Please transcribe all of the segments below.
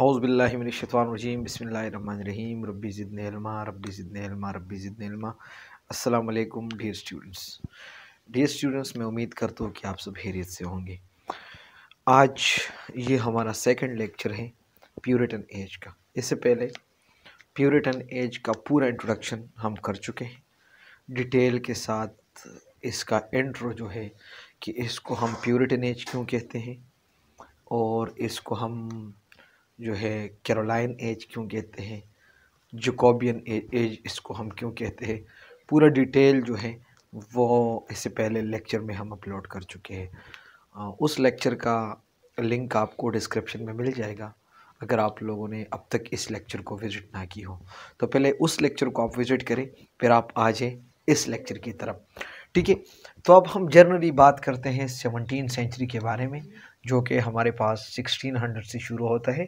अउज़बिल्लिमिनशतवानरजीम बसमीम रब्बी ज़िदनमा रब्बी रबी जिद ज़िदनमा असलकम डियर स्टूडेंट्स डियर स्टूडेंट्स मैं उम्मीद करता हूँ कि आप सब हैरियत से होंगे आज ये हमारा सेकंड लेक्चर है प्यूरिटन एज का इससे पहले प्यूरिटन एज का पूरा इंट्रोडक्शन हम कर चुके हैं डिटेल के साथ इसका इंट्रो जो है कि इसको हम प्योरेटन एज क्यों कहते हैं और इसको हम जो है कैरोलाइन एज क्यों कहते हैं एज एज इसको हम क्यों कहते हैं पूरा डिटेल जो है वो इससे पहले लेक्चर में हम अपलोड कर चुके हैं उस लेक्चर का लिंक आपको डिस्क्रिप्शन में मिल जाएगा अगर आप लोगों ने अब तक इस लेक्चर को विज़िट ना की हो तो पहले उस लेक्चर को आप विज़िट करें फिर आप आ जाएँ इस लेक्चर की तरफ ठीक है तो अब हम जनरली बात करते हैं सेवनटीन सेंचुरी के बारे में जो कि हमारे पास सिक्सटीन हंड्रेड से शुरू होता है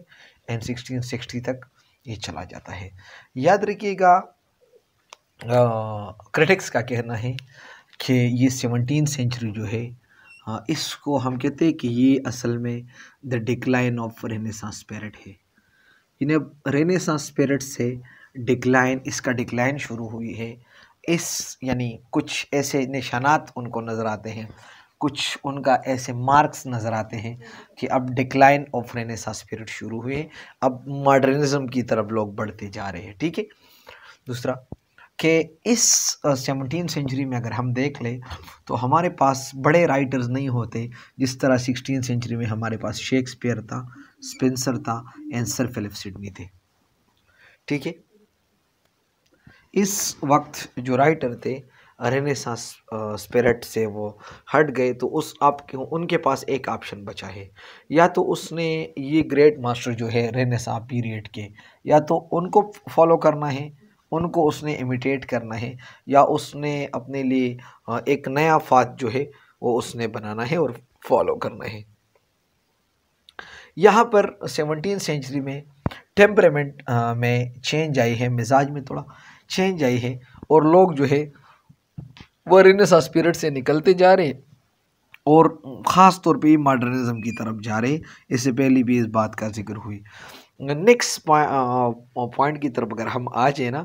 एंड सिक्सटीन सिक्सटी तक ये चला जाता है याद रखिएगा क्रिटिक्स का कहना है कि ये सेवनटीन सेंचुरी जो है आ, इसको हम कहते हैं कि ये असल में the decline of renaissance spirit है इन्हें रेनेसा स्पेरिट से डिक्लाइन इसका डिक्लाइन शुरू हुई है इस यानी कुछ ऐसे निशानात उनको नज़र आते हैं कुछ उनका ऐसे मार्क्स नज़र आते हैं कि अब डिक्लाइन ऑफ रेनेसा स्पिरिट शुरू हुए अब मॉडर्निज्म की तरफ लोग बढ़ते जा रहे हैं ठीक है दूसरा कि इस सेवनटीन सेंचुरी में अगर हम देख लें तो हमारे पास बड़े राइटर्स नहीं होते जिस तरह सिक्सटीन सेंचुरी में हमारे पास शेक्सपियर था स्पेंसर था एंसर फिलिप सिडनी थे ठीक है इस वक्त जो राइटर थे रेनेसा स्पिरिट से वो हट गए तो उस आप उनके पास एक ऑप्शन बचा है या तो उसने ये ग्रेट मास्टर जो है रेनेसा पीरियड के या तो उनको फॉलो करना है उनको उसने इमिटेट करना है या उसने अपने लिए एक नया फात जो है वो उसने बनाना है और फॉलो करना है यहाँ पर सेवनटीन सेंचुरी में टेम्परेमेंट में चेंज आई है मिजाज में थोड़ा चेंज आई है और लोग जो है वह रिनेसा स्पिरिट से निकलते जा रहे हैं और ख़ास तौर पे मॉडर्निज़म की तरफ जा रहे इससे पहले भी इस बात का जिक्र हुई नेक्स्ट पॉइंट की तरफ अगर हम आ जाए ना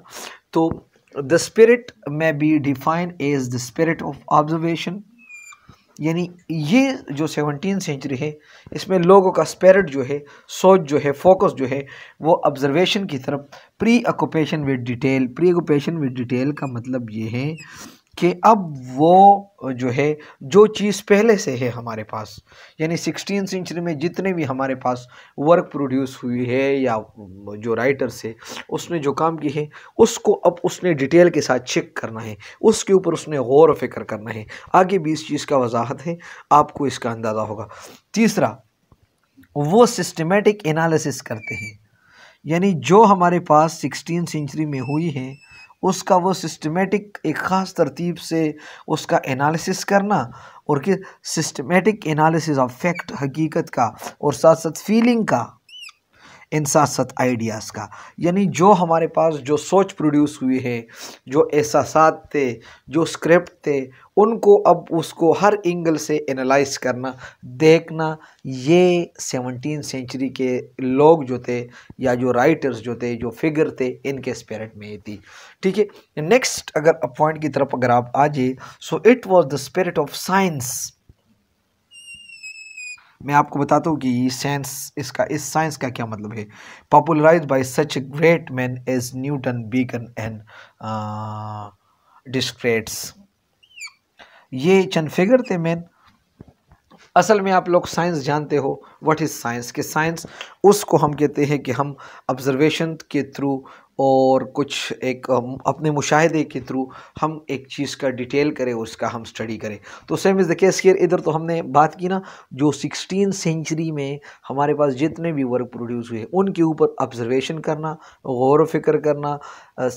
तो the spirit may be define as the spirit of observation यानी ये जो सेवनटीन सेंचुरी है इसमें लोगों का स्पेरिट जो है सोच जो है फोकस जो है वो ऑब्जर्वेशन की तरफ preoccupation with detail preoccupation with detail का मतलब ये है कि अब वो जो है जो चीज़ पहले से है हमारे पास यानी सिक्सटीन सेंचुरी में जितने भी हमारे पास वर्क प्रोड्यूस हुई है या जो राइटर से उसने जो काम किए हैं उसको अब उसने डिटेल के साथ चेक करना है उसके ऊपर उसने गौर फिक्र करना है आगे भी इस चीज़ का वजाहत है आपको इसका अंदाज़ा होगा तीसरा वो सिस्टमेटिक एनालिसिस करते हैं यानी जो हमारे पास सिक्सटीन सेंचुरी में हुई हैं उसका वो सिस्टमेटिक एक ख़ास तरतीब से उसका एनालिसिस करना और कि सिस्टमेटिक एनालिसिस ऑफ फैक्ट हकीकत का और साथ साथ फीलिंग का साथ आइडियाज़ का यानी जो हमारे पास जो सोच प्रोड्यूस हुई है जो एहसास थे जो स्क्रिप्ट थे उनको अब उसको हर एंगल से एनालाइज करना देखना ये सेवनटीन सेंचुरी के लोग जो थे या जो राइटर्स जो थे जो फिगर थे इनके स्पिरिट में ये थी ठीक है नेक्स्ट अगर पॉइंट की तरफ अगर आप आ जाए so it was the spirit of science मैं आपको बताता हूँ कि साइंस इसका इस साइंस का क्या मतलब है popularize by such great man as Newton Bacon and Descartes ये चंद फिगर थे मैन असल में आप लोग साइंस जानते हो व्हाट इज़ साइंस के साइंस उसको हम कहते हैं कि हम ऑब्जर्वेशन के थ्रू और कुछ एक अपने मुशाहदे के थ्रू हम एक चीज़ का डिटेल करें उसका हम स्टडी करें तो सेम इज़ द केस केयर इधर तो हमने बात की ना जो सिक्सटीन सेंचुरी में हमारे पास जितने भी वर्क प्रोड्यूस हुए उनके ऊपर ऑब्जर्वेशन करना गौर फिक्र करना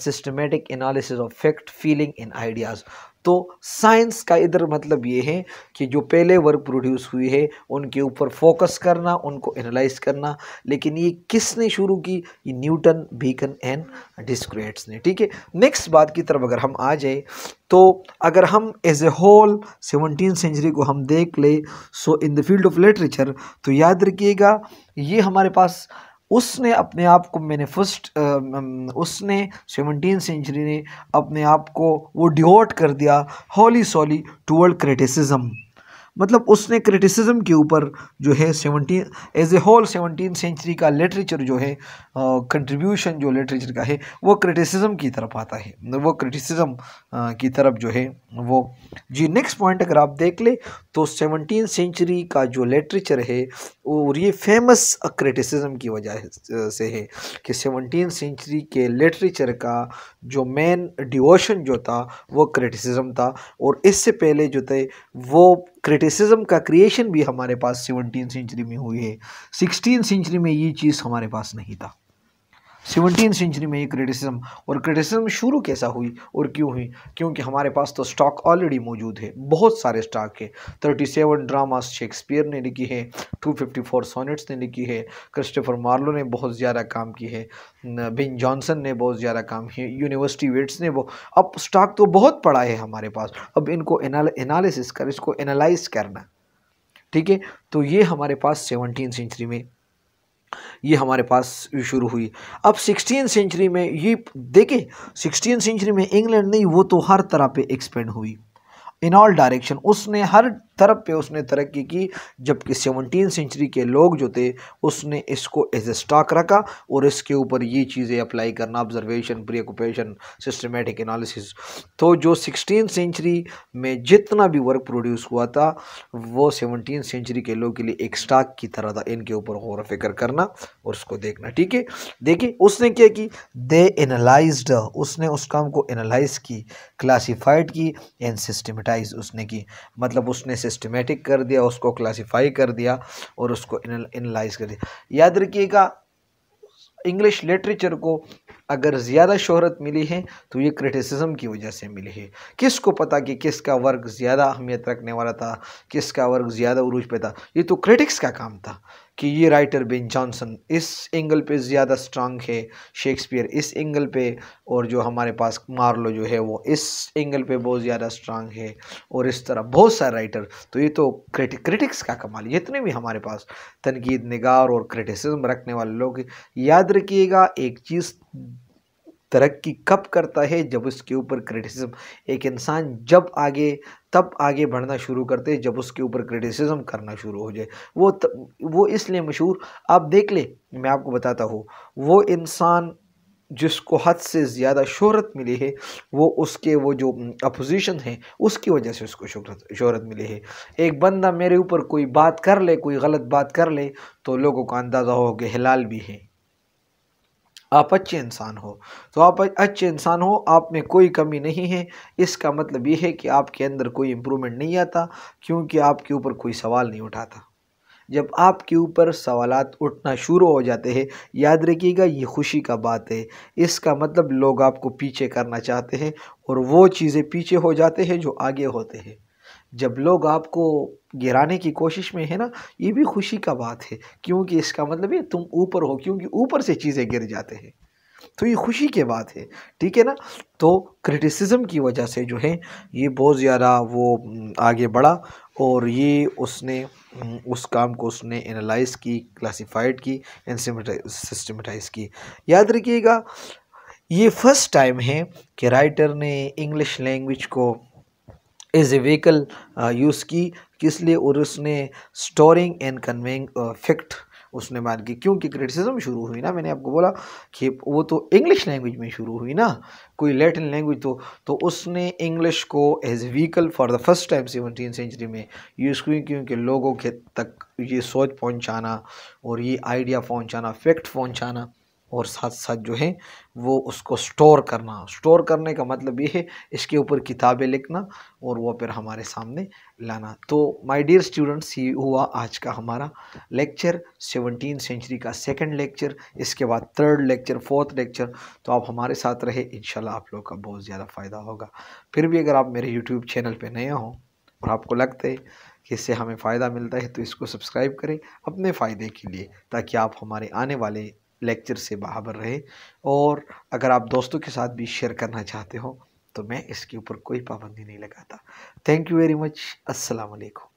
systematic analysis of fact feeling in ideas तो साइंस का इधर मतलब ये है कि जो पहले वर्क प्रोड्यूस हुई है उनके ऊपर फोकस करना उनको एनालाइज करना लेकिन ये किसने शुरू की ये न्यूटन बीकन एंड डिस्क्रेट्स ने ठीक है नेक्स्ट बात की तरफ अगर हम आ जाए तो अगर हम as a whole seventeen century को हम देख ले so in the field of literature तो याद रखिएगा ये हमारे पास उसने अपने आप को मैंने फर्स्ट उसने सेवनटीन सेंचुरी ने अपने आप को वो डिवोट कर दिया हॉली सॉली टूअर्ड क्रिटिसिज्म मतलब उसने क्रिटिसिज्म के ऊपर जो है seventeen as a whole seventeen century का लिटरेचर जो है कंट्रीब्यूशन जो लिटरेचर का है वो क्रिटिसिज्म की तरफ आता है मतलब वो क्रिटिसिज्म की तरफ जो है वो जी नेक्स्ट पॉइंट अगर आप देख ले तो सेवनटीन सेंचुरी का जो लिटरेचर है और ये फेमस क्रिटिसिज्म की वजह से है कि सेवनटीन सेंचुरी के लिटरेचर का जो मेन डिवोशन जो था वो क्रिटिसिज्म था और इससे पहले जो थे वो क्रिटिसिज्म का क्रिएशन भी हमारे पास सेवनटीन सेंचुरी में हुई है सिक्सटीन सेंचुरी में ये चीज़ हमारे पास नहीं था सेवनटीन सेंचुरी में ये क्रिटिसिज्म और क्रिटिसिज्म शुरू कैसा हुई और क्यों हुई क्योंकि हमारे पास तो स्टॉक ऑलरेडी मौजूद है बहुत सारे स्टॉक है थर्टी सेवन ड्रामास शेक्सपियर ने लिखी है टू फिफ्टी फोर सोनेट्स ने लिखी है क्रिस्टोफर मार्लो ने बहुत ज़्यादा काम की है बिन जॉनसन ने बहुत ज़्यादा काम किए यूनिवर्सिटी वेट्स ने वो अब स्टॉक तो बहुत पड़ा है हमारे पास अब इनको एनालिसिस कर इसको एनालाइज करना ठीक है तो ये हमारे पास सेवनटीन सेंचुरी में ये हमारे पास शुरू हुई अब सिक्सटीन सेंचुरी में ये देखें सिक्सटीन सेंचुरी में इंग्लैंड नहीं वो तो हर तरह पे एक्सपेंड हुई इन ऑल डायरेक्शन उसने हर स्तर पे उसने तरक्की की जबकि सेवनटीन सेंचुरी के लोग जो थे उसने इसको एज ए स्टॉक रखा और इसके ऊपर ये चीज़ें अप्लाई करना observation preoccupation systematic analysis तो जो सिक्सटीन सेंचुरी में जितना भी वर्क प्रोड्यूस हुआ था वो सेवनटीन सेंचुरी के लोग के लिए एक स्टॉक की तरह था इनके ऊपर गौर फिक्र करना और उसको देखना ठीक है देखिए उसने क्या की दे एनालाइज उसने उस काम को एनालाइज की क्लासीफाइड की एंड सिस्टमेटाइज उसने की मतलब उसने से सिस्टमेटिक कर दिया उसको क्लासीफाई कर दिया और उसको एनालाइज कर दिया याद रखिएगा इंग्लिश लिटरेचर को अगर ज़्यादा शहरत मिली है तो ये क्रिटिसिज्म की वजह से मिली है किस को पता कि किसका वर्क ज़्यादा अहमियत रखने वाला था किसका वर्क ज़्यादा उरूज पे था ये तो क्रिटिक्स का काम था कि ये राइटर बिन जॉनसन इस एंगल पे ज़्यादा स्ट्रांग है शेक्सपियर इस एंगल पे और जो हमारे पास मार्लो जो है वो इस एंगल पे बहुत ज़्यादा स्ट्रांग है और इस तरह बहुत सारे राइटर तो ये तो क्रिटिक क्रिटिक्स का कमाल जितने भी हमारे पास तनकीद निगार और क्रिटिसिज्म रखने वाले लोग याद रखिएगा एक चीज़ तरक्की कब करता है जब उसके ऊपर क्रिटिसिज्म एक इंसान जब आगे तब आगे बढ़ना शुरू करते जब उसके ऊपर क्रिटिसिज्म करना शुरू हो जाए वो त, वो इसलिए मशहूर आप देख ले मैं आपको बताता हूँ वो इंसान जिसको हद से ज़्यादा शोहरत मिली है वो उसके वो जो अपोजिशन है उसकी वजह से उसको शोहरत शोहरत मिली है एक बंदा मेरे ऊपर कोई बात कर ले कोई गलत बात कर ले तो लोगों का अंदाज़ा हो कि हिलाल भी है आप अच्छे इंसान हो तो आप अच्छे इंसान हो आप में कोई कमी नहीं है इसका मतलब ये है कि आपके अंदर कोई इम्प्रूवमेंट नहीं आता क्योंकि आपके ऊपर कोई सवाल नहीं उठाता जब आपके ऊपर सवालात उठना शुरू हो जाते हैं याद रखिएगा ये खुशी का बात है इसका मतलब लोग आपको पीछे करना चाहते हैं और वो चीज़ें पीछे हो जाते हैं जो आगे होते हैं जब लोग आपको गिराने की कोशिश में है ना ये भी खुशी का बात है क्योंकि इसका मतलब ये तुम ऊपर हो क्योंकि ऊपर से चीज़ें गिर जाते हैं तो ये खुशी के बात है ठीक है ना तो क्रिटिसिज्म की वजह से जो है ये बहुत ज़्यादा वो आगे बढ़ा और ये उसने उस काम को उसने एनालाइज की क्लासिफाइड की एंड सिस्टमेटाइज की याद रखिएगा ये फर्स्ट टाइम है कि राइटर ने इंग्लिश लैंग्वेज को एज ए व्हीकल यूज़ की किस लिए और उसने स्टोरिंग एंड कन्वेइंग फैक्ट उसने मान की क्योंकि क्रिटिसिज्म शुरू हुई ना मैंने आपको बोला कि वो तो इंग्लिश लैंग्वेज में शुरू हुई ना कोई लैटिन लैंग्वेज तो तो उसने इंग्लिश को as vehicle for the first time seventeen century में यूज़ हुई क्योंकि लोगों के तक ये सोच पहुंचाना और ये आइडिया पहुंचाना फैक्ट पहुंचाना और साथ साथ जो है वो उसको स्टोर करना स्टोर करने का मतलब ये है इसके ऊपर किताबें लिखना और वो फिर हमारे सामने लाना तो माय डियर स्टूडेंट्स ये हुआ आज का हमारा लेक्चर सेवनटीन सेंचुरी का सेकंड लेक्चर इसके बाद थर्ड लेक्चर फोर्थ लेक्चर तो आप हमारे साथ रहे इन आप लोग का बहुत ज़्यादा फ़ायदा होगा फिर भी अगर आप मेरे यूट्यूब चैनल पर नए हों और आपको लगता है कि इससे हमें फ़ायदा मिलता है तो इसको सब्सक्राइब करें अपने फ़ायदे के लिए ताकि आप हमारे आने वाले लेक्चर से बाबर रहे और अगर आप दोस्तों के साथ भी शेयर करना चाहते हो तो मैं इसके ऊपर कोई पाबंदी नहीं लगाता थैंक यू वेरी मच अस्सलाम वालेकुम